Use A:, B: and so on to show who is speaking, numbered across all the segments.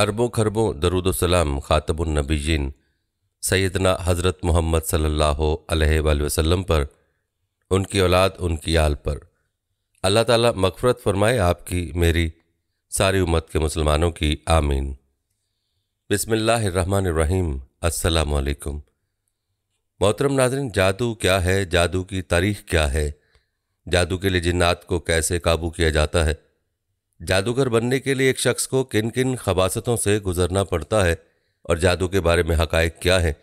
A: अरबों खरबों दरुदोसलाम जिन सैदना हज़रत मोहम्मद सल्लाम पर उनकी औलाद उनकी आल पर अल्लाह ताला मकफरत फरमाए आपकी मेरी सारी उम्मत के मुसलमानों की आमीन बिसमीम असलकुम मोहतरम नाजरन जादू क्या है जादू की तारीख क्या है जादू के लिए जिन्नात को कैसे काबू किया जाता है जादूगर बनने के लिए एक शख्स को किन किन खबासतों से गुजरना पड़ता है और जादू के बारे में हकायक क्या है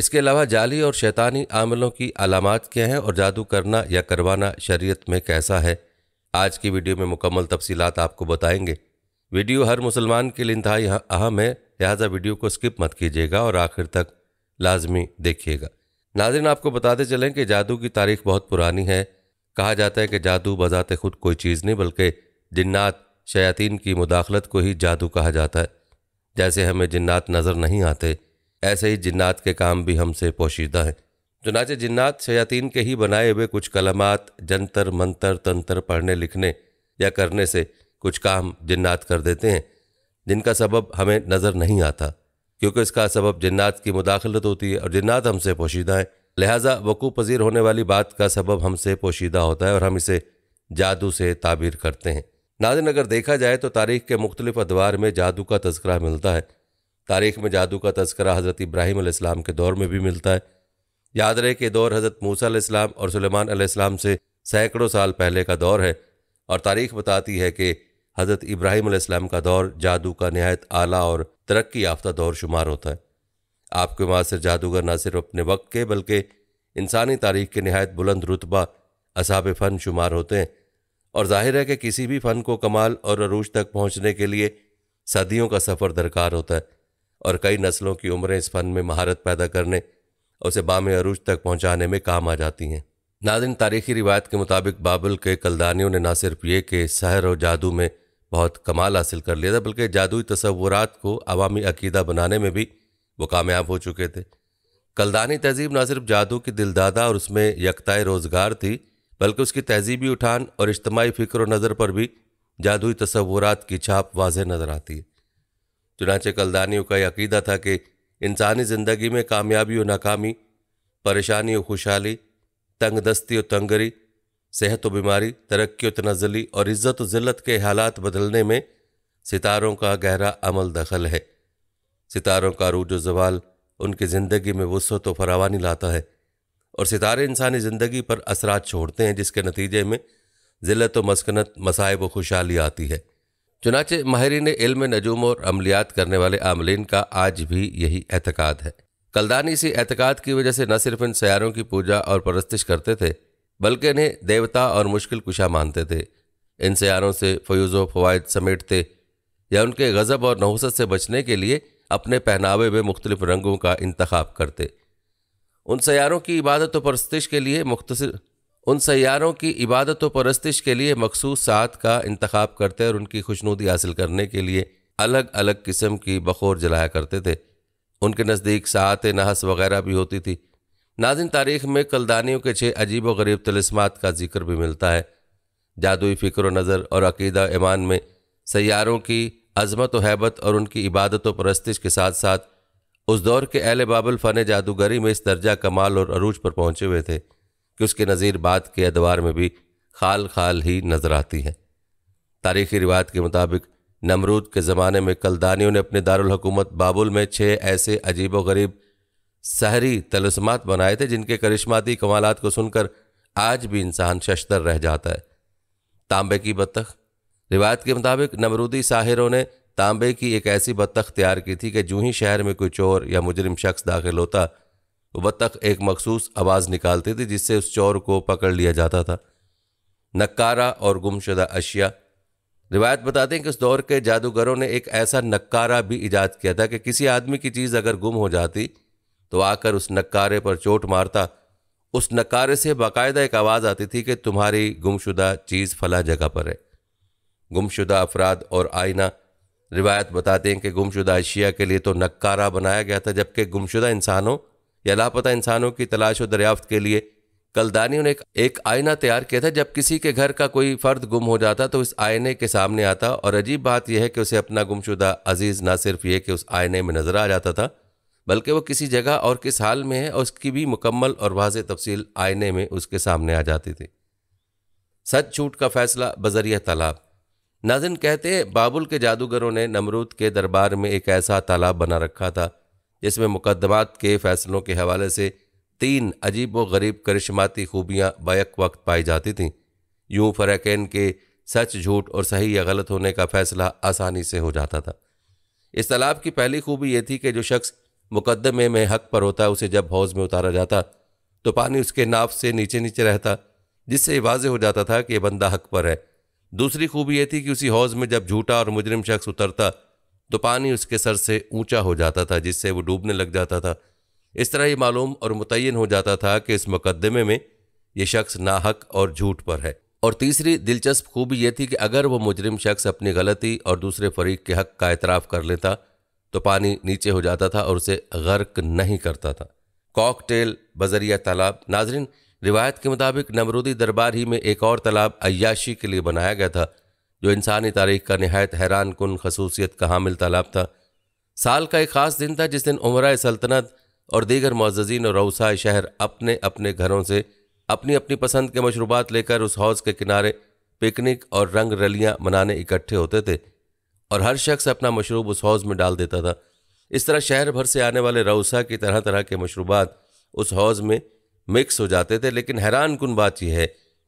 A: इसके अलावा जाली और शैतानी आमलों की अलामत क्या हैं और जादू करना या करवाना शरीयत में कैसा है आज की वीडियो में मुकम्मल तफसी आपको बताएंगे वीडियो हर मुसलमान के लिए इंतहा अहम है लिहाजा वीडियो को स्किप मत कीजिएगा और आखिर तक लाजमी देखिएगा नाजिन आपको बताते चलें कि जादू की तारीख बहुत पुरानी है कहा जाता है कि जादू बजाते खुद कोई चीज़ नहीं बल्कि जिन्नात शयातीन की मुदाखलत को ही जादू कहा जाता है जैसे हमें जिन्नात नज़र नहीं आते ऐसे ही जिन्नात के काम भी हमसे पोशीदा हैं चुनाचे जिन्नात शयातीन के ही बनाए हुए कुछ कलमात जंतर मंतर तंतर पढ़ने लिखने या करने से कुछ काम जिन्नात कर देते हैं जिनका सबब हमें नज़र नहीं आता क्योंकि इसका सबब जिन्नात की मुदाखलत होती है और जिन्नात हमसे पोशीदा हैं लिहाजा वकू पजीर होने वाली बात का सबब हमसे पोशीदा होता है और हम इसे जादू से ताबीर करते हैं नाजिन अगर देखा जाए तो तारीख के मुख्तलिफ अदवार में जादू का तस्करा मिलता है तारीख में जादू का तस्करा हज़रत इब्राहिम इस्लाम के दौर में भी मिलता है याद रहे कि दौर हज़रत मूसा और सुलेमान अलैहिस्सलाम से सैकड़ों साल पहले का दौर है और तारीख बताती है कि हज़रत इब्राहिम इस्लाम का दौर जादू का नहायत आला और तरक्की याफ्ता दौर शुमार होता है आपके मासर जादूगर न सिर्फ अपने वक्त के बल्कि इंसानी तारीख के नहायत बुलंद रुतबा असाब फ़न शुमार होते हैं और जाहिर है कि किसी भी फन को कमाल और अरूज तक पहुंचने के लिए सदियों का सफ़र दरकार होता है और कई नस्लों की उम्रें इस फन में महारत पैदा करने और उसे बाम अरूज तक पहुंचाने में काम आ जाती हैं नादिन तारीखी रिवायत के मुताबिक बाबुल के कलदानियों ने ना सिर्फ ये कि सहर और जादू में बहुत कमाल हासिल कर लिया था बल्कि जादुई तस्वुरात को अवामी अकीदा बनाने में भी वो कामयाब हो चुके थे कलदानी तहजीब ना सिर्फ जादू की दिलदादा और उसमें यकताए रोज़गार थी बल्कि उसकी तहजीबी उठान और इज्तमाही फ़िक्र और नज़र पर भी जादुई तस्वूर की छाप वाज नज़र आती है चुनाचे कलदानियों का अकीदा था कि इंसानी ज़िंदगी में कामयाबी और नाकामी परेशानी और खुशहाली तंग दस्ती और तंगरी सेहत व बीमारी तरक्की और तनजली और इज़्ज़त और के हालात बदलने में सितारों का गहरा अमल दखल है सितारों का रूज जवाल उनकी ज़िंदगी में वसत व फरावानी लाता है और सितारे इंसानी ज़िंदगी पर असरात छोड़ते हैं जिसके नतीजे में ज़िलत व मस्कनत मसायब व खुशहाली आती है चुनाचे माहरीन इल्म नजूम और अमलियात करने वाले आमलिन का आज भी यही एतकाद है कलदानी इसी एतकाद की वजह से न सिर्फ इन सयारों की पूजा और परस्तिश करते थे बल्कि इन्हें देवता और मुश्किल कुशा मानते थे इन सयारों से फयूज़ फ़वाद फवायद समेटते या उनके गज़ब और नहुसत से बचने के लिए अपने पहनावे में मुख्तलिफ रंगों का इंतखब करते उन सैारों की इबादत परस्तिश के लिए मुख्तर उन सारों की इबादत परस्तिश के लिए मखसूस सात का इंतखब करते और उनकी खुशनुदी हासिल करने के लिए अलग अलग किस्म की बखोर जलाया करते थे उनके नज़दीक सात नहस वगैरह भी होती थी नाजिन तारीख में कलदानियों के छः अजीब व गरीब तलस्मात का जिक्र भी मिलता है जादुई फ़िक्र नज़र और अकीदा ईमान में सैारों की अजमत वहबत हैबत और उनकी इबादत परस्तिश के साथ साथ उस दौर के अहल बाबल फ़न जादूगरी में इस दर्जा कमाल और अरूज पर पहुंचे हुए थे कि उसके नज़ीर बाद के अदवार में भी खाल खाल ही नजर आती हैं तारीखी रिवायत के मुताबिक नमरूद के ज़माने में कलदानियों ने अपने दारकूमत बाबुल में छः ऐसे अजीब व गरीब शहरी तलस्मात बनाए थे जिनके करिश्माती कमालत को सुनकर आज भी इंसान शशतर रह जाता है तांबे की बतख रिवायत के मुताबिक नमरूदी साहिरों ने तांबे की एक ऐसी बत्तख तैयार की थी कि जूँ ही शहर में कोई चोर या मुजरिम शख्स दाखिल होता वो बत्तख एक मखसूस आवाज़ निकालती थी जिससे उस चोर को पकड़ लिया जाता था नक्कारा और गुमशुदा अशिया रिवायत बताते हैं कि उस दौर के जादूगरों ने एक ऐसा नक्कारा भी ईजाद किया था कि किसी आदमी की चीज़ अगर गुम हो जाती तो आकर उस नक्कारे पर चोट मारता उस नकारे से बाकायदा एक आवाज़ आती थी कि तुम्हारी गुमशुदा चीज़ फला जगह पर है गुमशुदा अफराद और आईना रिवायत बताते हैं कि गुमशुदा अशिया के लिए तो नक्कारा बनाया गया था जबकि गुमशुदा इंसानों या लापता इंसानों की तलाश और दरियाफ्त के लिए कलदानियों ने एक, एक आईना तैयार किया था जब किसी के घर का कोई फर्द गुम हो जाता तो इस आईने के सामने आता और अजीब बात यह है कि उसे अपना गुमशुदा अजीज़ ना सिर्फ ये कि उस आईने में नजर आ जाता था बल्कि वो किसी जगह और किस हाल में है और उसकी भी मुकम्मल और वाज तफसील आईने में उसके सामने आ जाती थी सच झूठ का फैसला बजरिया तालाब नाजिन कहते बाबुल के जादूगरों ने नमरूद के दरबार में एक ऐसा तालाब बना रखा था जिसमें मुकदमात के फैसलों के हवाले से तीन अजीब व गरीब करिश्माती खूबियाँ बैक वक्त पाई जाती थीं यूं फरकैन के सच झूठ और सही या गलत होने का फैसला आसानी से हो जाता था इस तालाब की पहली खूबी ये थी कि जो शख्स मुकदमे में हक पर होता उसे जब हौज़ में उतारा जाता तो पानी उसके नाफ से नीचे नीचे रहता जिससे वाज हो जाता था कि यह बंदा हक पर है दूसरी खूबी यह थी कि उसी हौज में जब झूठा और मुजरिम शख्स उतरता तो पानी उसके सर से ऊंचा हो जाता था जिससे वो डूबने लग जाता था इस तरह ये मालूम और मुतयन हो जाता था कि इस मुकदमे में ये शख्स नाहक और झूठ पर है और तीसरी दिलचस्प खूबी यह थी कि अगर वो मुजरिम शख्स अपनी गलती और दूसरे फरीक के हक का एतराफ़ कर लेता तो पानी नीचे हो जाता था और उसे गर्क नहीं करता था कॉकटेल बजरिया तालाब नाजरीन रिवायत के मुताबिक नमरूदी दरबार ही में एक और तालाब अयाशी के लिए बनाया गया था जो इंसानी तारीख का नहायत हैरान कन खसूसियत का हामिल तालाब था साल का एक ख़ास दिन था जिस दिन उम्र सल्तनत और दीगर मोजीन और रौसाए शहर अपने अपने घरों से अपनी अपनी पसंद के मशरूबात लेकर उस हौज के किनारे पिकनिक और रंग रलियाँ मनाने इकट्ठे होते थे और हर शख्स अपना मशरूब उस हौज़ में डाल देता था इस तरह शहर भर से आने वाले रौसा की तरह तरह के मशरूबात उस हौज़ में मिक्स हो जाते थे लेकिन हैरान कन बात यह है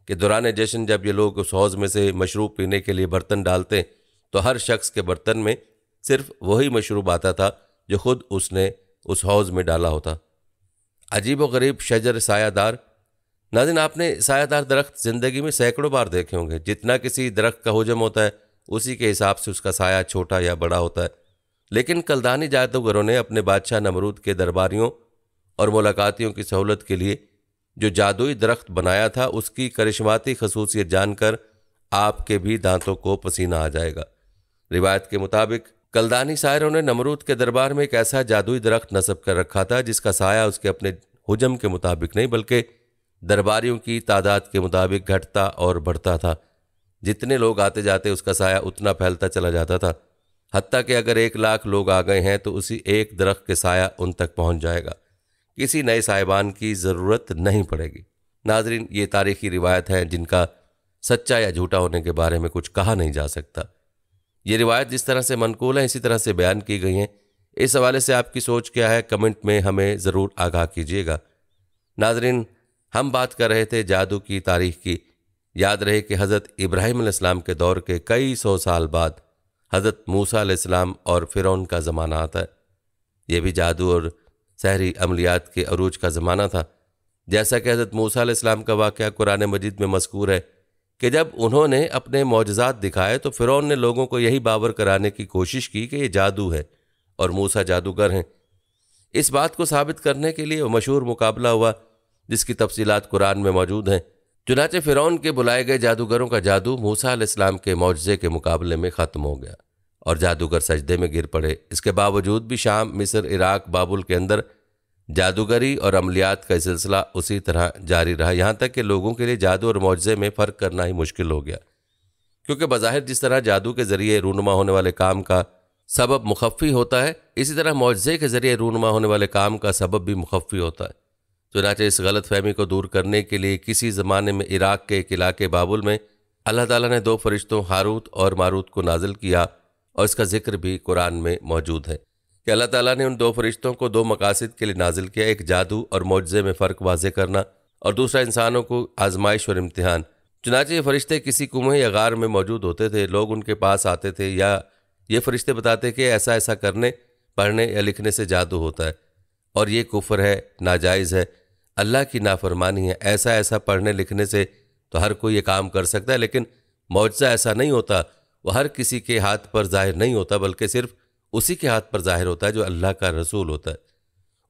A: कि दौरान जश्न जब ये लोग उस हौज़ में से मशरूब पीने के लिए बर्तन डालते तो हर शख्स के बर्तन में सिर्फ वही मशरूब आता था जो खुद उसने उस हौज़ में डाला होता अजीब व गरीब शजर सायादार नाजिन आपने सायादार दरख्त ज़िंदगी में सैकड़ों बार देखे होंगे जितना किसी दरख्त का हजम होता है उसी के हिसाब से उसका साया छोटा या बड़ा होता है लेकिन कलदानी जादूगरों ने अपने बादशाह नमरूद के दरबारियों और मुलाकातियों की सहूलत के लिए जो जादुई दरख्त बनाया था उसकी करिश्माती खसूसियत जानकर आपके भी दांतों को पसीना आ जाएगा रिवायत के मुताबिक कलदानी शायरों ने नमरूद के दरबार में एक ऐसा जादुई दरख्त नस्ब कर रखा था जिसका साया उसके अपने हुजम के मुताबिक नहीं बल्कि दरबारियों की तादाद के मुताबिक घटता और बढ़ता था जितने लोग आते जाते उसका साया उतना फैलता चला जाता था हती कि अगर एक लाख लोग आ गए हैं तो उसी एक दरख्त के साया उन तक पहुंच जाएगा किसी नए साहिबान की ज़रूरत नहीं पड़ेगी नाजरीन ये तारीखी रिवायत हैं जिनका सच्चा या झूठा होने के बारे में कुछ कहा नहीं जा सकता ये रिवायत जिस तरह से मनकूल है इसी तरह से बयान की गई हैं इस हवाले से आपकी सोच क्या है कमेंट में हमें ज़रूर आगाह कीजिएगा नाजरीन हम बात कर रहे थे जादू की तारीख की याद रहे कि हज़रत इब्राहिम इस्लाम के दौर के कई सौ साल बाद हज़रत मूसा इस्लाम और फ़िरौन का ज़माना आता है ये भी जादू और शहरी अमलियात के अरूज का ज़माना था जैसा कि हज़रत मूसा इस्लाम का वाक़ कुरान मजीद में मस्कूर है कि जब उन्होंने अपने मुआजात दिखाए तो फ़िरौन ने लोगों को यही बावर कराने की कोशिश की कि ये जादू है और मूसा जादूगर हैं इस बात को साबित करने के लिए मशहूर मुकाबला हुआ जिसकी तफसीत कुरान में मौजूद हैं चुनाचे फ़िरौन के बुलाए गए जादूगरों का जादू मूसा इस्लाम के मुआजे के मुकाबले में ख़त्म हो गया और जादूगर सजदे में गिर पड़े इसके बावजूद भी शाम मिस्र इराक बाबुल के अंदर जादूगरी और अमलियात का सिलसिला उसी तरह जारी रहा यहाँ तक कि लोगों के लिए जादू और मुआवजे में फ़र्क करना ही मुश्किल हो गया क्योंकि बाहर जिस तरह जादू के ज़रिए रूनमा होने वाले काम का सबब मुखफ़ी होता है इसी तरह मुआवजे के ज़रिए रूनमा होने वाले काम का सबब भी मुखफ़ी होता है चुनाचे इस गलत फहमी को दूर करने के लिए किसी ज़माने में इराक़ के एक इलाके बाबुल में अल्लाह ताला ने दो फरिश्तों हारूत और मारूत को नाजिल किया और इसका जिक्र भी कुरान में मौजूद है कि अल्लाह ताला ने उन दो फरिश्तों को दो मकासद के लिए नाजिल किया एक जादू और मुआजे में फ़र्क वाज करना और दूसरा इंसानों को आजमाइश और इम्तहान चुनाचे ये फरिश्ते किसी कुएँ या गार में मौजूद होते थे लोग उनके पास आते थे या ये फरिश्ते बताते कि ऐसा ऐसा करने पढ़ने या लिखने से जादू होता है और ये कुफर है नाजायज़ है अल्लाह की नाफरमानी है ऐसा ऐसा पढ़ने लिखने से तो हर कोई ये काम कर सकता है लेकिन मुआवजा ऐसा नहीं होता वो हर किसी के हाथ पर जाहिर नहीं होता बल्कि सिर्फ़ उसी के हाथ पर जाहिर होता है जो अल्लाह का रसूल होता है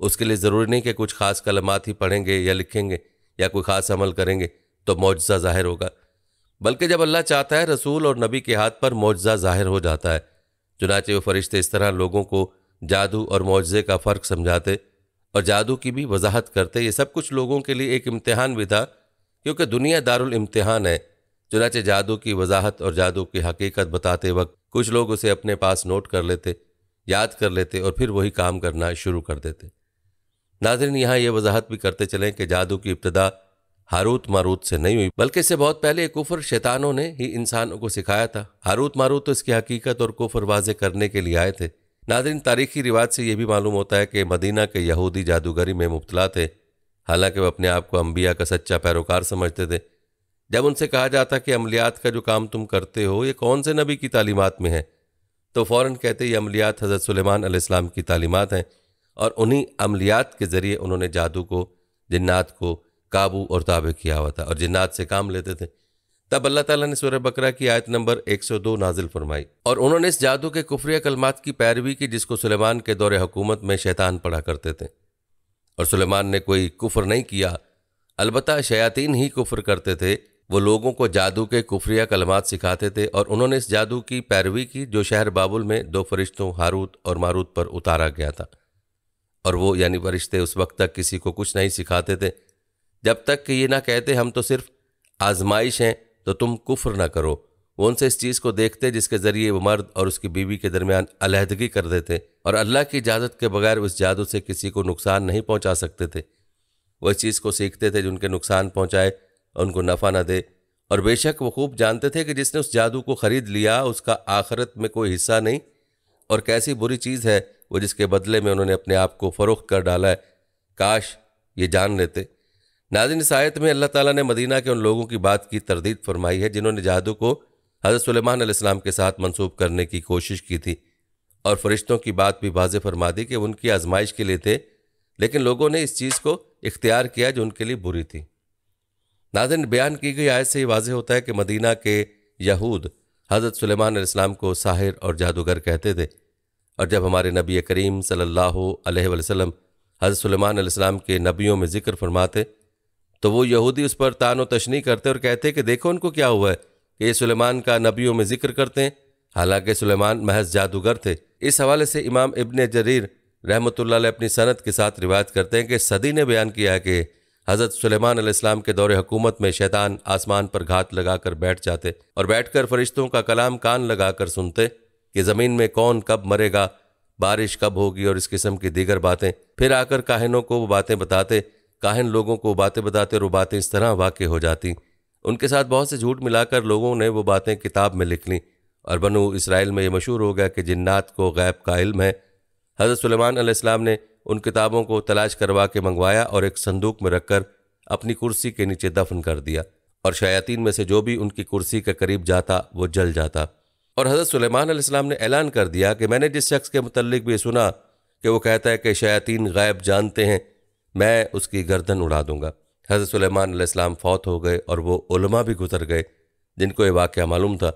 A: उसके लिए ज़रूरी नहीं कि कुछ ख़ास कलमात ही पढ़ेंगे या लिखेंगे या कोई ख़ास अमल करेंगे तो मुआजा ज़ाहिर होगा बल्कि जब अल्लाह चाहता है रसूल और नबी के हाथ पर मुआजा ज़ाहिर हो जाता है चुनाचे वो फरिश्ते इस तरह लोगों को जादू और मुआजे का फ़र्क समझाते और जादू की भी वजाहत करते ये सब कुछ लोगों के लिए एक इम्तहान भी था क्योंकि दुनिया दारुल इम्तहान है चुनाचे जादू की वजाहत और जादू की हकीकत बताते वक्त कुछ लोग उसे अपने पास नोट कर लेते याद कर लेते और फिर वही काम करना शुरू कर देते नाजरन यहाँ ये वजाहत भी करते चले कि जादू की इब्तदा हारूत मारूत से नहीं हुई बल्कि इससे बहुत पहले कुफर शैतानों ने ही इंसानों को सिखाया था हारूत मारूत तो इसकी हकीकत और कुफर वाज करने के लिए आए थे नादरीन तारीखी रिवाज से यह भी मालूम होता है कि मदीना के यहूदी जादूगरी में मुबतला थे हालांकि वह अपने आप को अम्बिया का सच्चा पैरोकार समझते थे जब उनसे कहा जाता कि अमलियात का जो काम तुम करते हो ये कौन से नबी की तालीमत में है तो फ़ौर कहते ये अमलियात हज़रत सुलेमान आसमाम की तालीमत हैं और उन्हीं अमलियात के ज़रिए उन्होंने जादू को जन्नात को काबू और ताबे किया हुआ था और जन्नात से काम लेते थे तब अल्लाह ताला ने सूर्य बकरा की आयत नंबर 102 नाजिल फरमाई और उन्होंने इस जादू के कुफरिया कलमात की पैरवी की जिसको सुलेमान के दौरे हुकूमत में शैतान पढ़ा करते थे और सुलेमान ने कोई कुफर नहीं किया अलबत् शयातीन ही कुफर करते थे वो लोगों को जादू के कुफरिया कलमात सिखाते थे और उन्होंने इस जादू की पैरवी की जो शहर बाबुल में दो फरिश्तों हारूत और मारूत पर उतारा गया था और वो यानी फरिश्ते उस वक्त तक किसी को कुछ नहीं सिखाते थे जब तक कि ये ना कहते हम तो सिर्फ आजमाइश हैं तो तुम कुफ्र ना करो वो उनसे इस चीज़ को देखते जिसके ज़रिए वो मर्द और उसकी बीवी के दरमियान अलहदगी कर देते और अल्लाह की इजाज़त के बगैर उस जादू से किसी को नुकसान नहीं पहुँचा सकते थे वो इस चीज़ को सीखते थे जो उनके नुकसान पहुँचाए उनको नफा न दे और बेशक वो खूब जानते थे कि जिसने उस जादू को खरीद लिया उसका आखरत में कोई हिस्सा नहीं और कैसी बुरी चीज़ है वो जिसके बदले में उन्होंने अपने आप को फ़रोख कर डाला है काश ये जान लेते नाजिन सायत में अल्लाह ताला ने मदीना के उन लोगों की बात की तरदीद फरमाई है जिन्होंने जादू को हज़रत सलेमान अलैहिस्सलाम के साथ मंसूब करने की कोशिश की थी और फरिश्तों की बात भी वाज फरमा दी कि उनकी आजमाइश के लिए थे लेकिन लोगों ने इस चीज़ को इख्तियार किया जो उनके लिए बुरी थी नाजन बयान की गई आयत से ही वाजह होता है कि मदीना के यहूद हज़रत सुलेमान इस्लाम को साहिर और जादूगर कहते थे और जब हमारे नबी करीम सल्लल्लाहु अलैहि वसल्लम हज़रत सुलेमान के नबियों में ज़िक्र फरमाते तो वो यहूदी उस पर तान व तशनी करते और कहते कि देखो उनको क्या हुआ है कि ये सुलेमान का नबियों में ज़िक्र करते हैं हालांकि सलेमान महज जादूगर थे इस हवाले से इमाम इबन जरीर रहमत अपनी सनत के साथ रिवायत करते हैं कि सदी ने बयान किया कि हज़रत सुलेमान सलेमान के दौर हुकूमत में शैतान आसमान पर घात लगाकर बैठ जाते और बैठकर फरिश्तों का कलाम कान लगाकर सुनते कि ज़मीन में कौन कब मरेगा बारिश कब होगी और इस किस्म की दीगर बातें फिर आकर काहिनों को वो बातें बताते काहिन लोगों को बातें बताते और वो बातें इस तरह वाक़ हो जाती उनके साथ बहुत से झूठ मिलाकर लोगों ने वो बातें किताब में लिख लीं और बनु इसराइल में ये मशहूर हो गया कि जन्नात को गैब का इल्म है हज़रत सलेमान ने उन किताबों को तलाश करवा के मंगवाया और एक संदूक में रखकर अपनी कुर्सी के नीचे दफन कर दिया और शयातीन में से जो भी उनकी कुर्सी के करीब जाता वो जल जाता और हज़रत सुलेमान सलेमान ने ऐलान कर दिया कि मैंने जिस शख्स के मतलब भी सुना कि वो कहता है कि शयातीन गायब जानते हैं मैं उसकी गर्दन उड़ा दूंगा हज़रत सुलेमान अलैहिस्सलाम फौत हो गए और वो उलमा भी गुजर गए जिनको ये वाक़ मालूम था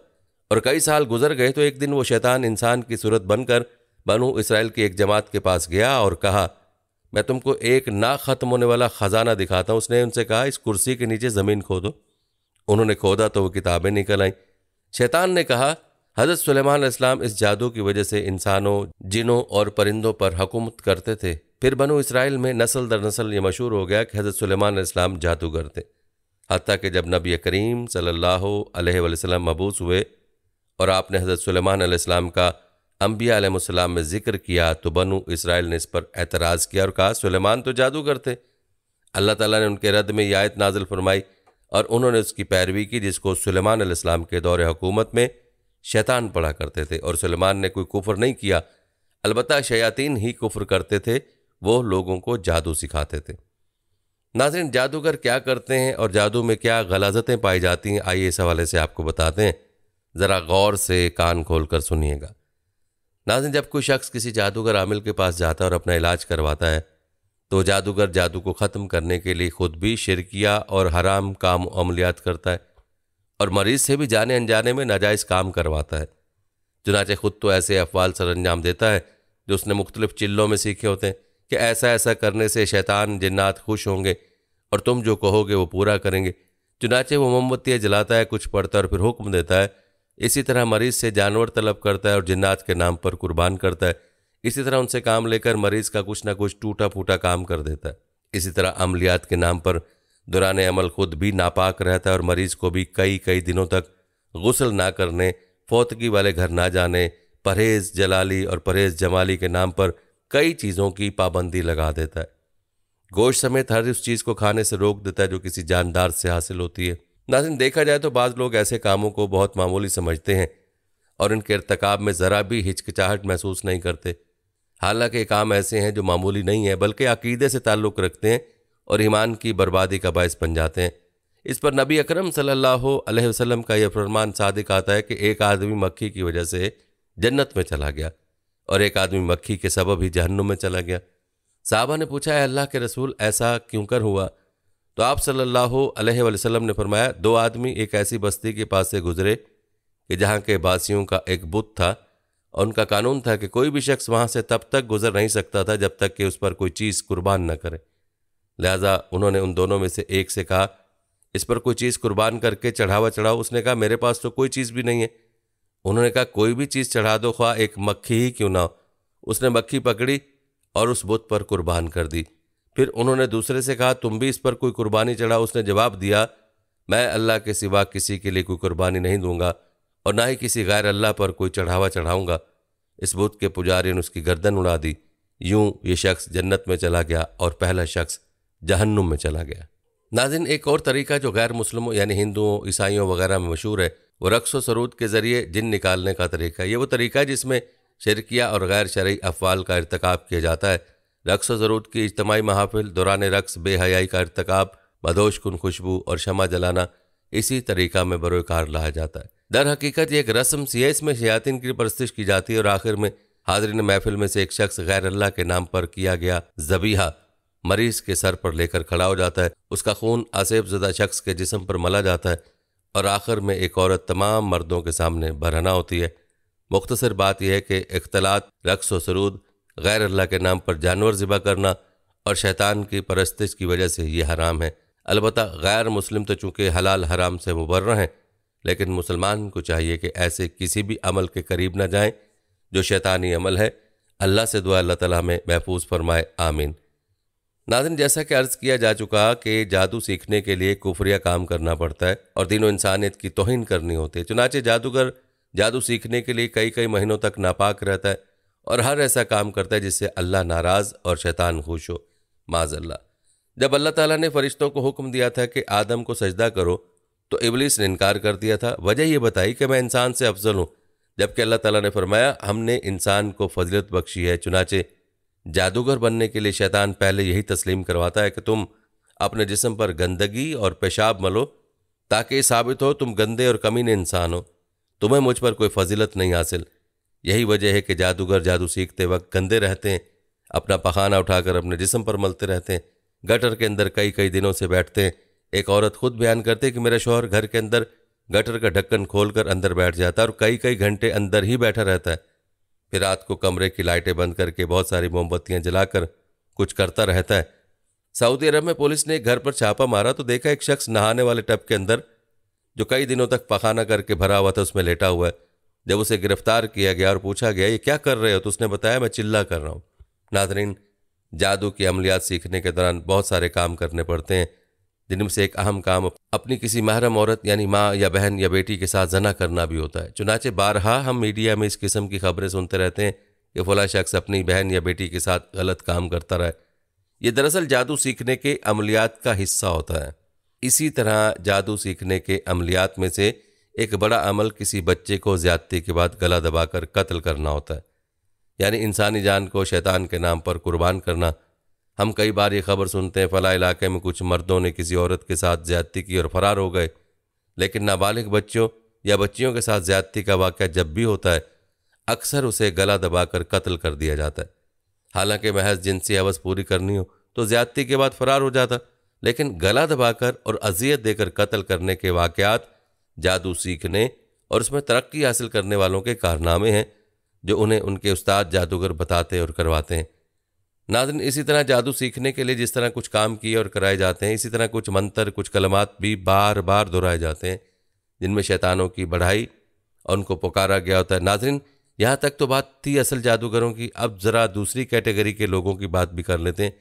A: और कई साल गुजर गए तो एक दिन वो शैतान इंसान की सूरत बनकर बनु इसराइल की एक जमात के पास गया और कहा मैं तुमको एक ना ख़त्म होने वाला ख़जाना दिखाता हूँ उसने उनसे कहा इस कुर्सी के नीचे ज़मीन खोदो उन्होंने खोदा तो वो किताबें निकल आईं शैतान ने कहा हज़रत सुलेमान इस्लाम इस जादू की वजह से इंसानों जिनों और परिंदों पर हुकूमत करते थे फिर बनु इसराइल में नस्ल दर नसल ये मशहूर हो गया कि हज़रत सुलेमान इस्लाम जादूगर थे हती कि जब नबी करीम सल्लल्लाहु अलैहि वसल्लम मबूस हुए और आपने हज़रत सुलेमान का अम्बिया आलम में ज़िक्र किया तो बनु इसराइल ने इस पर एतराज़ किया और कहा सुलेमान तो जादूगर थे अल्लाह ताला ने उनके रद्द में यायत नाजिल फरमाई और उन्होंने उसकी पैरवी की जिसको सुलेमान अलैहिस्सलाम के दौर हुकूमत में शैतान पढ़ा करते थे और सुलेमान ने कोई कुफर नहीं किया अलबत् शयातीन ही कुफर करते थे वो लोगों को जादू सिखाते थे नाजिन जादूगर क्या करते हैं और जादू में क्या गलाजतें पाई जाती हैं आइए इस हवाले से आपको बताते हैं ज़रा गौर से कान खोल कर सुनिएगा नाजिन जब कोई शख्स किसी जादूगर आमिल के पास जाता है और अपना इलाज करवाता है तो जादूगर जादू को ख़त्म करने के लिए ख़ुद भी शिरकिया और हराम काम अमलियात करता है और मरीज से भी जाने अनजाने में नाजायज़ काम करवाता है चुनाचे ख़ुद तो ऐसे अफवाल सर अंजाम देता है जो उसने मुख्तलिफ चिल्लों में सीखे होते हैं कि ऐसा ऐसा करने से शैतान जन्नात खुश होंगे और तुम जो कहोगे वो पूरा करेंगे चुनाचे वो मोमबत्तियाँ जलाता है कुछ पढ़ता है और फिर हुक्म देता है इसी तरह मरीज से जानवर तलब करता है और जिन्नात के नाम पर कुर्बान करता है इसी तरह उनसे काम लेकर मरीज का कुछ ना कुछ टूटा फूटा काम कर देता है इसी तरह अमलियात के नाम पर दुरान अमल खुद भी नापाक रहता है और मरीज को भी कई कई दिनों तक गसल ना करने फोतगी वाले घर ना जाने परहेज़ जलाली और परहेज़ जमाली के नाम पर कई चीज़ों की पाबंदी लगा देता है गोश्त समेत हर उस चीज़ को खाने से रोक देता है जो किसी जानदार से हासिल होती है नाजिन देखा जाए तो बाज़ लोग ऐसे कामों को बहुत मामूली समझते हैं और इनके इरतकाब में ज़रा भी हिचकिचाहट महसूस नहीं करते हालांकि काम ऐसे हैं जो मामूली नहीं है बल्कि अकीदे से ताल्लुक़ रखते हैं और ईमान की बर्बादी का बायस बन जाते हैं इस पर नबी अकरम सल्ला वसलम का यह फरमान सादिक आता है कि एक आदमी मक्खी की वजह से जन्नत में चला गया और एक आदमी मक्खी के सबब ही जहन्नुम में चला गया साहबा ने पूछा है अल्लाह के रसूल ऐसा क्यों कर हुआ तो आप सल्लल्लाहु अलैहि वसल्लम ने फरमाया दो आदमी एक ऐसी बस्ती के पास से गुजरे कि जहाँ के बासियों का एक बुत था और उनका कानून था कि कोई भी शख्स वहाँ से तब तक गुजर नहीं सकता था जब तक कि उस पर कोई चीज़ कुर्बान न करे लिहाजा उन्होंने उन दोनों में से एक से कहा इस पर कोई चीज़ कुर्बान करके चढ़ावा चढ़ाओ उसने कहा मेरे पास तो कोई चीज़ भी नहीं है उन्होंने कहा कोई भी चीज़ चढ़ा दो ख्वा एक मक्खी ही क्यों ना हो उसने मक्खी पकड़ी और उस बुत पर कुर्बान कर दी फिर उन्होंने दूसरे से कहा तुम भी इस पर कोई कुर्बानी चढ़ा उसने जवाब दिया मैं अल्लाह के सिवा किसी के लिए कोई कुर्बानी नहीं दूंगा और ना ही किसी गैर अल्लाह पर कोई चढ़ावा चढ़ाऊंगा इस बुत के पुजारी ने उसकी गर्दन उड़ा दी यूं ये शख्स जन्नत में चला गया और पहला शख्स जहन्नुम में चला गया नाजिन एक और तरीका जो गैर मुस्लिमों यानी हिंदुओं ईसाइयों वगैरह में मशहूर है वो रक्स व सरूद के ज़रिए जिन निकालने का तरीका ये वो तरीका है जिसमें शिरकिया और गैर शरिय अफवाल का इरतकब किया जाता है रक्स जरूरत की इज्तमाही महाफिल दौरान रक्स बेहयाई का इरतकब मदोश कन खुशबू और शमा जलाना इसी तरीका में बरोकार लाया जाता है दर हकीकत एक रस्म है में शयातिन की परस्तिश की जाती है और आखिर में हाजरीन महफिल में से एक शख्स गैर अल्लाह के नाम पर किया गया जबीहा मरीज के सर पर लेकर खड़ा हो जाता है उसका खून आसेब जदा शख्स के जिसम पर मला जाता है और आखिर में एक औरत तमाम मर्दों के सामने बरहना होती है मुख्तसर बात यह है कि इख्तलात रक्स व सरूद गैर अल्लाह के नाम पर जानवर ज़िबा करना और शैतान की परस्तिश की वजह से ये हराम है अलबत् गैर मुस्लिम तो चूँकि हलाल हराम से मुबर्र हैं लेकिन मुसलमान को चाहिए कि ऐसे किसी भी अमल के करीब ना जाएं जो शैतानी अमल है अल्लाह से दुआ अल्लाह ताला में महफूज फरमाए आमीन नाजन जैसा कि अर्ज़ किया जा चुका कि जादू सीखने के लिए कुफरिया काम करना पड़ता है और दिनों इंसानियत की तोहन करनी होती है चुनाचे जादूगर जादू सीखने के लिए कई कई महीनों तक नापाक रहता है और हर ऐसा काम करता है जिससे अल्लाह नाराज़ और शैतान खुश हो माजल्ला जब अल्लाह ताला ने फरिश्तों को हुक्म दिया था कि आदम को सजदा करो तो इबलीस ने इनकार कर दिया था वजह यह बताई कि मैं इंसान से अफजल हूँ जबकि अल्लाह ताला ने फरमाया हमने इंसान को फजलत बख्शी है चुनाचे जादूगर बनने के लिए शैतान पहले यही तस्लीम करवाता है कि तुम अपने जिसम पर गंदगी और पेशाब मलो ताकि साबित हो तुम गंदे और कमीने इंसान हो तुम्हें मुझ पर कोई फजीलत नहीं हासिल यही वजह है कि जादूगर जादू सीखते वक्त गंदे रहते हैं अपना पखाना उठाकर अपने जिसम पर मलते रहते हैं गटर के अंदर कई कई दिनों से बैठते हैं एक औरत खुद बयान करते कि मेरा शोहर घर के अंदर गटर का ढक्कन खोलकर अंदर बैठ जाता है और कई कई घंटे अंदर ही बैठा रहता है फिर रात को कमरे की लाइटें बंद करके बहुत सारी मोमबत्तियां जलाकर कुछ करता रहता है सऊदी अरब में पुलिस ने एक घर पर छापा मारा तो देखा एक शख्स नहाने वाले टब के अंदर जो कई दिनों तक पखाना करके भरा हुआ था उसमें लेटा हुआ है जब उसे गिरफ्तार किया गया और पूछा गया ये क्या कर रहे हो तो उसने बताया मैं चिल्ला कर रहा हूँ नाजरीन जादू की अमलियात सीखने के दौरान बहुत सारे काम करने पड़ते हैं जिनमें से एक अहम काम अपनी किसी महरम औरत यानी माँ या बहन या बेटी के साथ जना करना भी होता है चुनाचे बारहा हम मीडिया में इस किस्म की खबरें सुनते रहते हैं कि फला शख्स अपनी बहन या बेटी के साथ गलत काम करता रहा ये दरअसल जादू सीखने के अमलियात का हिस्सा होता है इसी तरह जादू सीखने के अमलियात में से एक बड़ा अमल किसी बच्चे को ज्यादती के बाद गला दबाकर कत्ल करना होता है यानी इंसानी जान को शैतान के नाम पर कुर्बान करना हम कई बार ये खबर सुनते हैं फला इलाके में कुछ मर्दों ने किसी औरत के साथ ज्यादती की और फरार हो गए लेकिन नाबालिग बच्चों या बच्चियों के साथ ज्यादती का वाक़ जब भी होता है अक्सर उसे गला दबाकर कत्ल कर दिया जाता है हालांकि महज जिनसी हवस पूरी करनी हो तो ज्यादती के बाद फरार हो जाता लेकिन गला दबाकर और अजियत देकर कत्ल करने के वाक़ात जादू सीखने और उसमें तरक्की हासिल करने वालों के कारनामे हैं जो उन्हें उनके उस्ताद जादूगर बताते और करवाते हैं नाजन इसी तरह जादू सीखने के लिए जिस तरह कुछ काम किए और कराए जाते हैं इसी तरह कुछ मंत्र कुछ कलमात भी बार बार दोहराए जाते हैं जिनमें शैतानों की बढ़ाई और उनको पुकारा गया होता है नाजरन यहाँ तक तो बात थी असल जादूगरों की अब ज़रा दूसरी कैटेगरी के लोगों की बात भी कर लेते हैं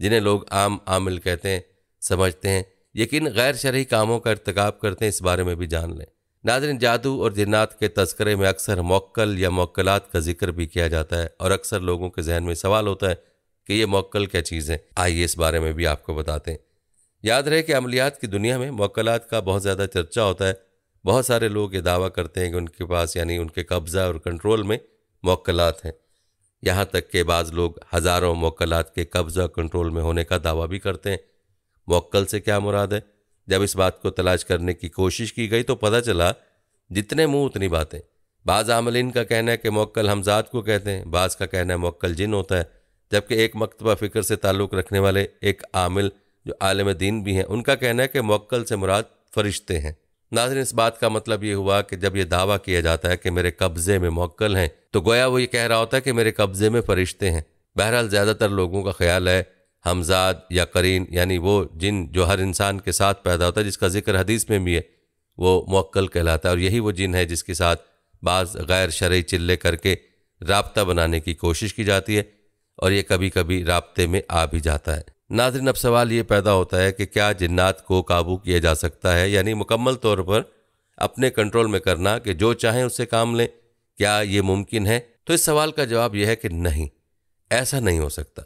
A: जिन्हें लोग आम आमिल कहते हैं समझते हैं यकीन गैर शरही कामों का इरतकब करते हैं इस बारे में भी जान लें नाजरन जादू और जिन्नात के तस्करे में अक्सर मौक्ल या मौकलात का जिक्र भी किया जाता है और अक्सर लोगों के जहन में सवाल होता है कि ये मौकल क्या चीज़ है आइए इस बारे में भी आपको बताते हैं याद रहे कि अमलियात की दुनिया में मौकलात का बहुत ज़्यादा चर्चा होता है बहुत सारे लोग ये दावा करते हैं कि उनके पास यानी उनके कब्ज़ा और कंट्रोल में मौकलात हैं यहाँ तक के बाद लोग हज़ारों मौकलात के कब्ज़ा कंट्रोल में होने का दावा भी करते हैं मोक्कल से क्या मुराद है जब इस बात को तलाश करने की कोशिश की गई तो पता चला जितने मुंह उतनी बातें बाज़ आमलिन का कहना है कि मोक्ल हमजाद को कहते हैं बाज़ का कहना है मोक्ल जिन होता है जबकि एक मकतबा फ़िक्र से ताल्लुक़ रखने वाले एक आमिल जो आलम दीन भी हैं उनका कहना है कि मोक्ल से मुराद फरिश्ते हैं नाजरन इस बात का मतलब ये हुआ कि जब यह दावा किया जाता है कि मेरे कब्ज़े में मक्कल हैं तो गोया वो ये कह रहा होता है कि मेरे कब्ज़े में फरिश्ते हैं बहरहाल ज़्यादातर लोगों का ख्याल है हमजाद या करीन यानी वो जिन जो हर इंसान के साथ पैदा होता है जिसका जिक्र हदीस में भी है वो मक्ल कहलाता है और यही वो जिन है जिसके साथ बाज़ गैर शर्य चिल्ले करके रबता बनाने की कोशिश की जाती है और ये कभी कभी रबते में आ भी जाता है नाजिन अब सवाल ये पैदा होता है कि क्या जन्ात को काबू किया जा सकता है यानी मुकम्मल तौर पर अपने कंट्रोल में करना कि जो चाहें उससे काम लें क्या ये मुमकिन है तो इस सवाल का जवाब यह है कि नहीं ऐसा नहीं हो सकता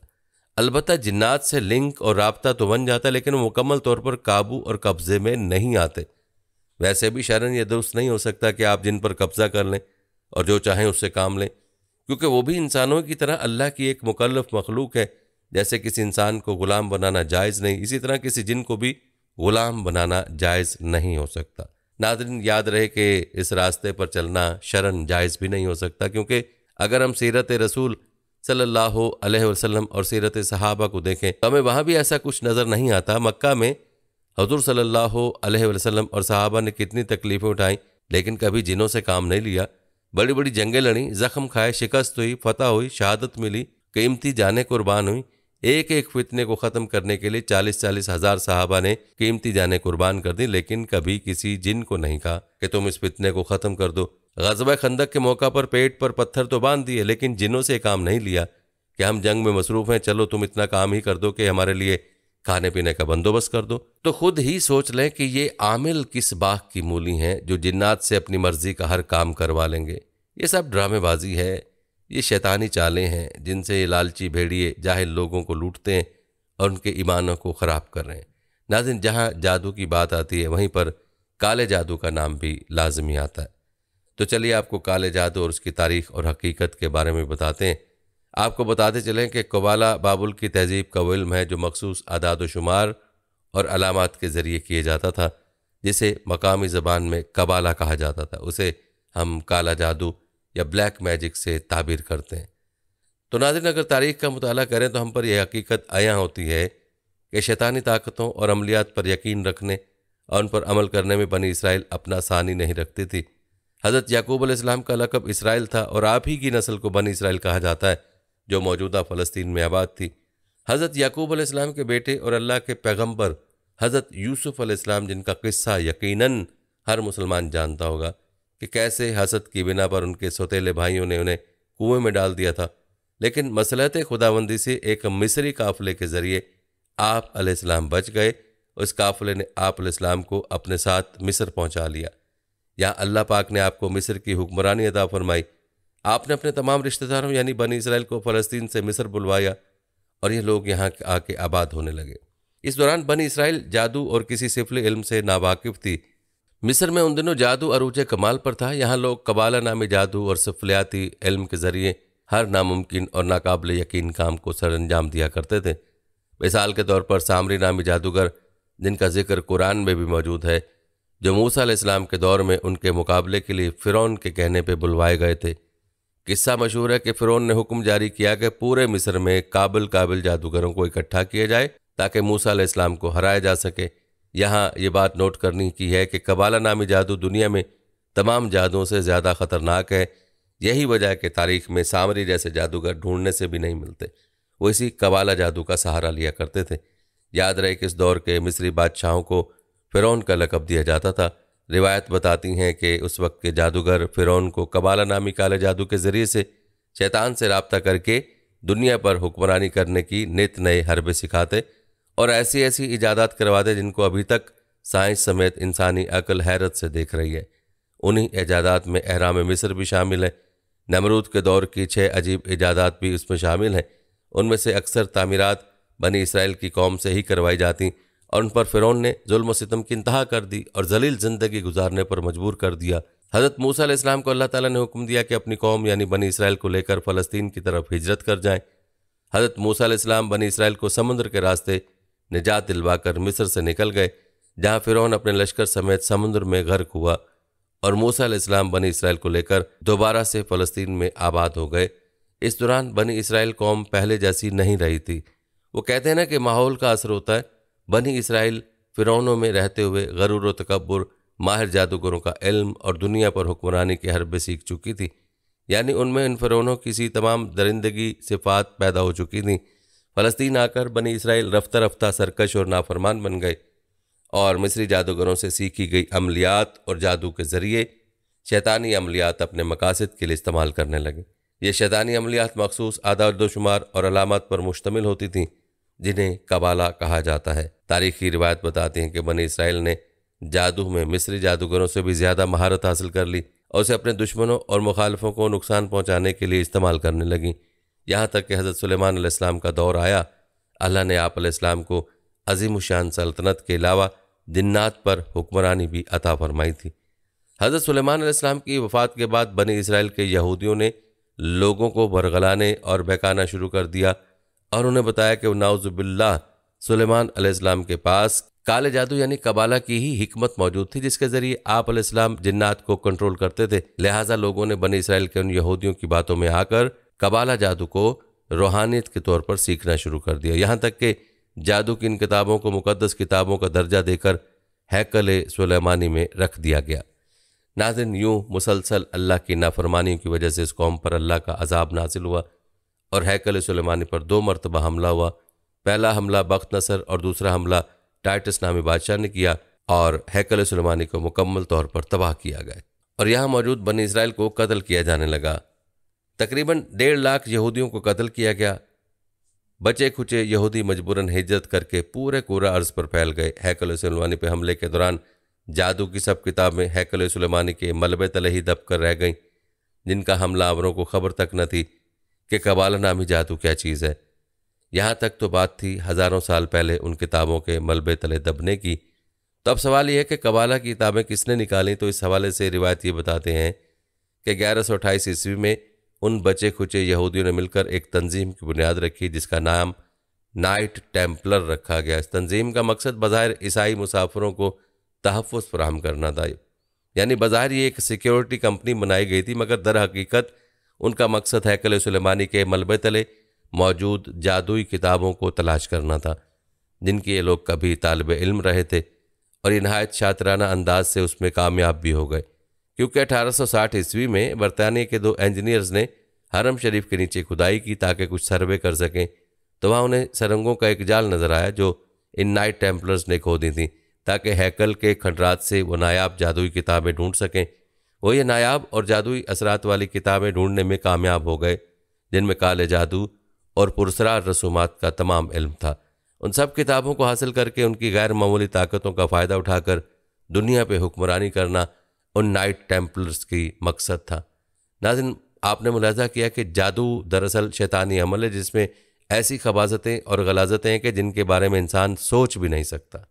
A: अलबत् जिन्नात से लिंक और रबता तो बन जाता लेकिन वो मुकम्मल तौर पर काबू और कब्ज़े में नहीं आते वैसे भी शरण यह दुरुस्त नहीं हो सकता कि आप जिन पर कब्ज़ा कर लें और जो चाहें उससे काम लें क्योंकि वो भी इंसानों की तरह अल्लाह की एक मुकलफ मखलूक है जैसे किसी इंसान को ग़ुलाम बनाना जायज़ नहीं इसी तरह किसी जिन को भी ग़ुलाम बनाना जायज़ नहीं हो सकता नादरीन याद रहे कि इस रास्ते पर चलना शरण जायज़ भी नहीं हो सकता क्योंकि अगर हम सीरत रसूल सल्लल्लाहु अलैहि वसल्लम और सीरत सहाबा को देखें तो हमें वहाँ भी ऐसा कुछ नज़र नहीं आता मक्का में हजूर सल्लल्लाहु अलैहि वसल्लम और सहाबा ने कितनी तकलीफ़ें उठाईं लेकिन कभी जिनों से काम नहीं लिया बड़ी बड़ी जंगें लड़ी जख्म खाए शिकस्त हुई फतह हुई शहादत मिली कीमती जाने कुर्बान हुई एक एक फितने को ख़त्म करने के लिए चालीस चालीस हज़ार साहबा ने कीमती जाने कुर्बान कर दी लेकिन कभी किसी जिन को नहीं कहा कि तुम इस फितने को ख़त्म कर दो गजब खंदक के मौका पर पेट पर पत्थर तो बांध दिए लेकिन जिनों से काम नहीं लिया कि हम जंग में मसरूफ हैं चलो तुम इतना काम ही कर दो कि हमारे लिए खाने पीने का बंदोबस्त कर दो तो खुद ही सोच लें कि ये आमिल किस बाग की मूली हैं जो जिन्नात से अपनी मर्जी का हर काम करवा लेंगे ये सब ड्रामेबाजी है ये शैतानी चालें हैं जिनसे ये लालची भेड़िए जाहिल लोगों को लूटते हैं और उनके ईमानों को ख़राब कर रहे हैं नाजिन जहाँ जादू की बात आती है वहीं पर काले जादू का नाम भी लाजमी आता है तो चलिए आपको काले जादू और उसकी तारीख और हकीकत के बारे में बताते हैं आपको बताते चलें कि कबाला बाबुल की तहजीब का इल्म है जो मखसूस आदाद शुमार और अलामत के ज़रिए किए जाता था जिसे मकामी ज़बान में कबाला कहा जाता था उसे हम काला जादू या ब्लैक मैजिक से ताबीर करते हैं तो नाजिन अगर तारीख का मताल करें तो हम पर यह हकीकत आया होती है कि शैतानी ताकतों और अमलियात पर यकीन रखने और उन पर अमल करने में बनी इसराइल अपना सानी नहीं रखती थी हज़रत याकूब अलैहिस्सलाम का लकब इसराइल था और आप ही की नस्ल को बन इसराइल कहा जाता है जो मौजूदा फ़लस्तीन में आबाद थी हज़रत याकूब अलैहिस्सलाम के बेटे और अल्लाह के पैगंबर हज़रत यूसुफ अलैहिस्सलाम जिनका किस्सा यकीनन हर मुसलमान जानता होगा कि कैसे हसद की बिना पर उनके सौतेले भाइयों ने उन्हें कुएं में डाल दिया था लेकिन मसलत खुदाबंदी से एक मिसरी काफिले के ज़रिए आप बच गए उस काफिले ने आप को अपने साथ मिस्र पहुँचा लिया यहाँ अल्लाह पाक ने आपको मिस्र की हुक्मरानी अदा फरमाई आपने अपने तमाम रिश्तेदारों यानी बनी इसराइल को फ़लस्तीन से मिस्र बुलवाया और ये लोग यहाँ आके आबाद होने लगे इस दौरान बनी इसराइल जादू और किसी सिफल इल्म से नावाकिफ थी मिस्र में उन दिनों जादू अरूज कमाल पर था यहाँ लोग कबाला नामी जादू और सफलियाती इल्म के ज़रिए हर नामुमकिन और नाकबिल यकीन काम को सर अंजाम दिया करते थे मिसाल के तौर पर सामरी नामी जादूगर जिनका जिक्र कुरान में भी मौजूद है जो मूसा इस्लाम के दौर में उनके मुकाबले के लिए फ़िरौन के कहने पर बुलवाए गए थे किस्सा मशहूर है कि फ़िरौन ने हुक्म जारी किया कि पूरे मिस्र में काबिल काबिल जादूगरों को इकट्ठा किया जाए ताकि मूसा इस्लाम को हराया जा सके यहाँ ये बात नोट करनी की है कि कबाला नामी जादू दुनिया में तमाम जादुओं से ज़्यादा ख़तरनाक है यही वजह है कि तारीख में सामरी जैसे जादूगर ढूंढने से भी नहीं मिलते वो इसी कबाला जादू का सहारा लिया करते थे याद रहे कि इस दौर के मिस्री बादशाहों को फ़िरौन का लकब दिया जाता था रिवायत बताती हैं कि उस वक्त के जादूगर फ़िरौन को कबाला नामी काले जादू के ज़रिए से शैतान से रबता करके दुनिया पर हुक्मरानी करने की नित नए हरबे सिखाते और ऐसी ऐसी इजादात करवाते जिनको अभी तक साइंस समेत इंसानी अकल हैरत से देख रही है उन्हीं ईजादात में अहराम मिस्र भी शामिल है नमरूद के दौर की छः अजीब इजादात भी उसमें शामिल हैं उनमें से अक्सर तामीरात बनी इसराइल की कौम से ही करवाई जाती और उन पर फ़िरौन ने जुल्म सितम की इंतहा कर दी और जलील ज़िंदगी गुजारने पर मजबूर कर दिया हज़रत मूसा इस्लाम को अल्लाह ताला ने हुक्म दिया कि अपनी कौम यानी बनी इसराइल को लेकर फ़लस्तीन की तरफ हिजरत कर जाएं हज़रत मूसा इस्लाम बनी इसराइल को समुद्र के रास्ते निजात दिलवाकर मिस्र से निकल गए जहाँ फ़िरौन अपने लश्कर समेत समुद्र में गर्क हुआ और मूसा इस्लाम बनी इसराइल को लेकर दोबारा से फ़लस्तीन में आबाद हो गए इस दौरान बनी इसराइल कौम पहले जैसी नहीं रही थी वो कहते हैं ना कि माहौल का असर होता है बनी इसराइल फिरौनों में रहते हुए गरूर तकबर माहिर जादूगरों का इल्म और दुनिया पर हुक्मरानी के हरबे सीख चुकी थी यानी उनमें इन फिरौनों की सी तमाम दरिंदगी सिफात पैदा हो चुकी थी फ़लस्तीन आकर बनी इसराइल रफ्ता रफ्तार सरकश और नाफरमान बन गए और मिस्री जादूगरों से सीखी गई अमलियात और जादू के ज़रिए शैतानी अमलियात अपने मकासद के लिए इस्तेमाल करने लगे ये शैतानी अमलियात मखसूस आदाद और अलामत पर मुश्तमिल होती थीं जिन्हें कबाला कहा जाता है तारीखी रिवायत बताती हैं कि बनी इसराइल ने जादू में मिस्री जादूगरों से भी ज़्यादा महारत हासिल कर ली और उसे अपने दुश्मनों और मुखालफों को नुकसान पहुँचाने के लिए इस्तेमाल करने लगें यहाँ तक कि हज़रत सलेमान का दौर आया अल्लाह ने आप आपाम को अजीम शान सल्तनत के अलावा जिन्नात पर हुक्मरानी भी अता फरमाई थी हज़रत सलेमान की वफ़ात के बाद बनी इसराइल के यहूदियों ने लोगों को बरगलाने और बहकाना शुरू कर दिया और उन्हें बताया कि नाउजुबिल्ला सुलेमान अलैहिस्सलाम के पास काले जादू यानी कबाला की ही हिकमत मौजूद थी जिसके जरिए आप अलैहिस्सलाम जिन्नात को कंट्रोल करते थे लिहाजा लोगों ने बने इसराइल के उन यहूदियों की बातों में आकर कबाला जादू को रूहानियत के तौर पर सीखना शुरू कर दिया यहाँ तक कि जादू की इन किताबों को मुकदस किताबों का दर्जा देकर हैकल सुलेमानी में रख दिया गया नाजिन यूँ मुसलसल अल्लाह की नाफरमानियों की वजह से इस कौम पर अल्लाह का अजाब नाजिल हुआ और हैकल सुलेमानी पर दो मरतबा हमला हुआ पहला हमला बख्त नसर और दूसरा हमला टाइटस नामी बादशाह ने किया और हैकल सुलेमानी को मुकम्मल तौर पर तबाह किया गया और यहाँ मौजूद बनी इसराइल को कत्ल किया जाने लगा तकरीबन डेढ़ लाख यहूदियों को कत्ल किया गया बचे खुचे यहूदी मजबूरन हिजरत करके पूरे कूरा अर्ज पर फैल गए हैकल सलेमानी पर हमले के दौरान जादू की सब किताबें हैकल सलेमानी के मलबे तले ही दबकर रह गईं जिनका अवरों को खबर तक न थी कि कबाला नामी जादू क्या चीज़ है यहाँ तक तो बात थी हज़ारों साल पहले उन किताबों के मलबे तले दबने की तो अब सवाल यह है कि कबाला की किताबें किसने निकाली तो इस हवाले से रिवायत ये बताते हैं कि ग्यारह सौ अट्ठाईस ईस्वी में उन बचे खुचे यहूदियों ने मिलकर एक तंजीम की बुनियाद रखी जिसका नाम नाइट टेम्पलर रखा गया इस तंजीम का मकसद बाहर ईसाई मुसाफरों को तहफ़ फ्राहम करना था यानी बाज़ाहिर ये एक सिक्योरिटी कंपनी बनाई गई थी मगर दर हकीकत उनका मकसद हैकल सुलेमानी के मलबे तले मौजूद जादुई किताबों को तलाश करना था जिनके ये लोग कभी तालब इल्म रहे थे और नहायत शातराना अंदाज से उसमें कामयाब भी हो गए क्योंकि 1860 ईस्वी में बरतानिया के दो इंजीनियर्स ने हरम शरीफ के नीचे खुदाई की ताकि कुछ सर्वे कर सकें तो वहाँ उन्हें सरंगों का एक जाल नजर आया जो इन नाइट टेम्पलर्स ने खो दी थी ताकि हैकल के खंडरात से वो नायाब जादुई किताबें ढूंढ सकें वो ये नायाब और जादुई असरात वाली किताबें ढूंढने में कामयाब हो गए जिनमें काले जादू और पुरसरार रसूमात का तमाम इल्म था उन सब किताबों को हासिल करके उनकी गैर मामूली ताकतों का फ़ायदा उठाकर दुनिया पे हुक्मरानी करना उन नाइट टेम्पलर्स की मकसद था नाजिन आपने मुलाजा किया कि जादू दरअसल शैतानी अमल है जिसमें ऐसी खबाजतें और गलाजतें हैं कि जिनके बारे में इंसान सोच भी नहीं सकता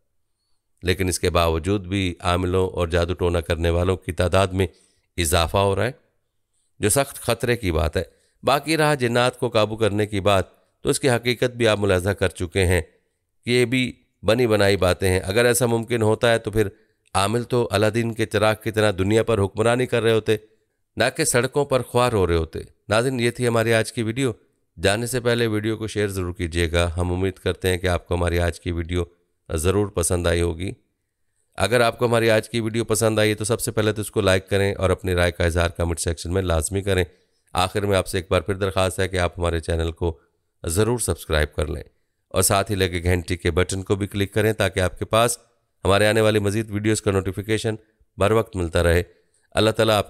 A: लेकिन इसके बावजूद भी आमिलों और जादू टोना करने वालों की तादाद में इजाफा हो रहा है जो सख्त खतरे की बात है बाकी रहा जिन्नात को काबू करने की बात तो इसकी हकीकत भी आप मुलाजा कर चुके हैं कि ये भी बनी बनाई बातें हैं अगर ऐसा मुमकिन होता है तो फिर आमिल तो अलादीन के चिराग की तरह दुनिया पर हुक्मरानी कर रहे होते ना कि सड़कों पर ख्वार हो रहे होते नाजिन ये थी हमारी आज की वीडियो जाने से पहले वीडियो को शेयर ज़रूर कीजिएगा हम उम्मीद करते हैं कि आपको हमारी आज की वीडियो ज़रूर पसंद आई होगी अगर आपको हमारी आज की वीडियो पसंद आई है तो सबसे पहले तो इसको लाइक करें और अपनी राय का इजहार कमेंट सेक्शन में लाजमी करें आखिर में आपसे एक बार फिर दरख्वास्त है कि आप हमारे चैनल को ज़रूर सब्सक्राइब कर लें और साथ ही लगे घंटी के बटन को भी क्लिक करें ताकि आपके पास हमारे आने वाली मजीद वीडियोज़ का नोटिफिकेशन बर वक्त मिलता रहे अल्लाह तला आप